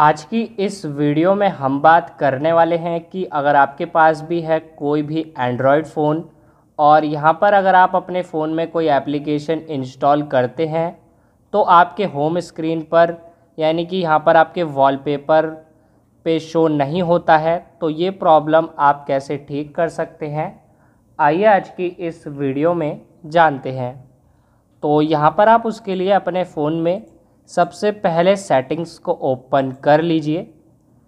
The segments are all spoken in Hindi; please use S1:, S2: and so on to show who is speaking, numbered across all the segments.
S1: आज की इस वीडियो में हम बात करने वाले हैं कि अगर आपके पास भी है कोई भी एंड्रॉयड फ़ोन और यहाँ पर अगर आप अपने फ़ोन में कोई एप्लीकेशन इंस्टॉल करते हैं तो आपके होम स्क्रीन पर यानी कि यहाँ पर आपके वॉलपेपर पे शो नहीं होता है तो ये प्रॉब्लम आप कैसे ठीक कर सकते हैं आइए आज की इस वीडियो में जानते हैं तो यहाँ पर आप उसके लिए अपने फ़ोन में सबसे पहले सेटिंग्स को ओपन कर लीजिए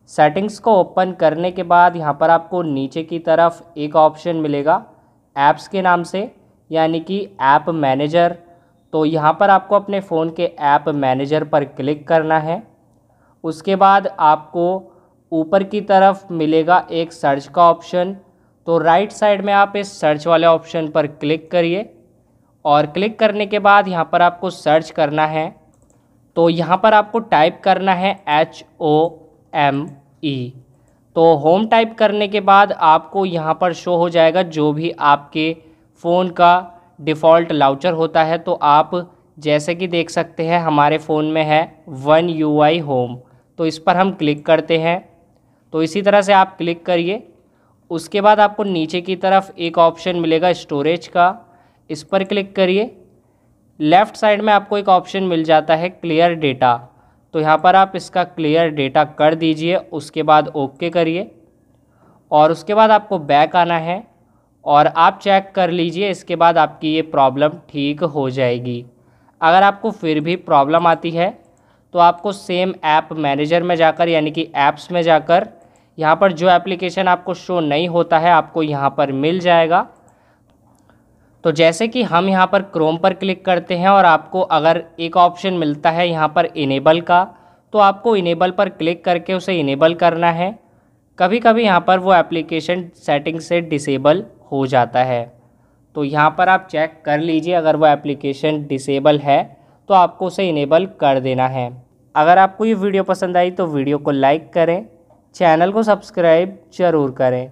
S1: सेटिंग्स को ओपन करने के बाद यहाँ पर आपको नीचे की तरफ एक ऑप्शन मिलेगा ऐप्स के नाम से यानी कि ऐप मैनेजर तो यहाँ पर आपको अपने फ़ोन के ऐप मैनेजर पर क्लिक करना है उसके बाद आपको ऊपर की तरफ मिलेगा एक सर्च का ऑप्शन तो राइट साइड में आप इस सर्च वाले ऑप्शन पर क्लिक करिए और क्लिक करने के बाद यहाँ पर आपको सर्च करना है तो यहाँ पर आपको टाइप करना है एच ओ एम ई तो होम टाइप करने के बाद आपको यहाँ पर शो हो जाएगा जो भी आपके फ़ोन का डिफ़ॉल्ट लाउचर होता है तो आप जैसे कि देख सकते हैं हमारे फ़ोन में है वन यू आई होम तो इस पर हम क्लिक करते हैं तो इसी तरह से आप क्लिक करिए उसके बाद आपको नीचे की तरफ एक ऑप्शन मिलेगा स्टोरेज का इस पर क्लिक करिए लेफ़्ट साइड में आपको एक ऑप्शन मिल जाता है क्लियर डेटा तो यहाँ पर आप इसका क्लियर डेटा कर दीजिए उसके बाद ओके करिए और उसके बाद आपको बैक आना है और आप चेक कर लीजिए इसके बाद आपकी ये प्रॉब्लम ठीक हो जाएगी अगर आपको फिर भी प्रॉब्लम आती है तो आपको सेम ऐप मैनेजर में जाकर यानी कि ऐप्स में जाकर यहाँ पर जो एप्लीकेशन आपको शो नहीं होता है आपको यहाँ पर मिल जाएगा तो जैसे कि हम यहाँ पर क्रोम पर क्लिक करते हैं और आपको अगर एक ऑप्शन मिलता है यहाँ पर इनेबल का तो आपको इनेबल पर क्लिक करके उसे इनेबल करना है कभी कभी यहाँ पर वो एप्लीकेशन सेटिंग से डिसेबल हो जाता है तो यहाँ पर आप चेक कर लीजिए अगर वो एप्लीकेशन डिसेबल है तो आपको उसे इनेबल कर देना है अगर आपको ये वीडियो पसंद आई तो वीडियो को लाइक करें चैनल को सब्सक्राइब ज़रूर करें